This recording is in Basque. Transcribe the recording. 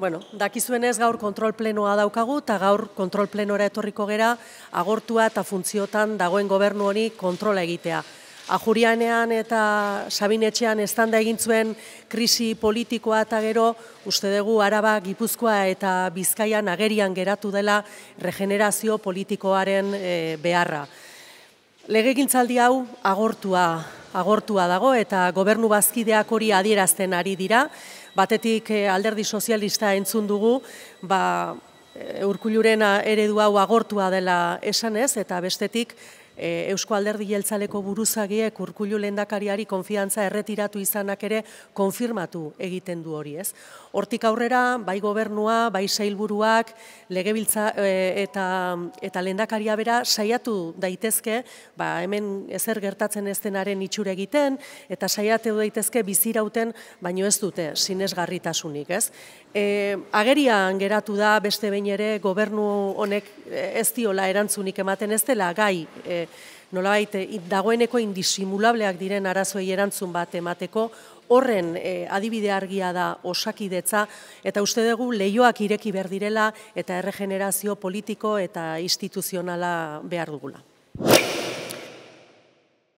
Bueno, dakizuen ez gaur kontrol plenoa daukagu, eta gaur kontrol plenora etorriko gera, agortua eta funtziotan dagoen gobernu honi kontrola egitea. Ajurianean eta Sabinetxean estanda egintzuen krisi politikoa eta gero, uste dugu araba gipuzkoa eta bizkaian agerian geratu dela regenerazio politikoaren eh, beharra. Legegintzaldi hau agortua agortua dago eta gobernu bazkideak hori adierazten ari dira. Batetik eh, alderdi sozialista entzun dugu, ba, eh, urkulluren eh, eredu hau agortua dela esanez eta bestetik e, Eusko Alderdi Jeltzaleko buruzagiek urkulu lendakariari konfiantza erretiratu izanak ere konfirmatu egiten du hori ez. Hortik aurrera, bai gobernua, bai sailburuak, legebiltza e, eta, eta lendakaria bera saiatu daitezke, ba, hemen ezer gertatzen ez denaren itxure egiten, eta saiatu daitezke bizirauten, baino ez dute, sinesgarritasunik ez. E, agerian geratu da beste behin ere gobernu honek e, ez diola erantzunik ematen ez dela gai e, nola eh, dagoeneko indisimulableak diren arazoi erantzun bat emateko, horren eh, adibide argia da osakidetza, eta uste dugu leioak ireki berdirela eta erregenerazio politiko eta instituzionala behar dugula.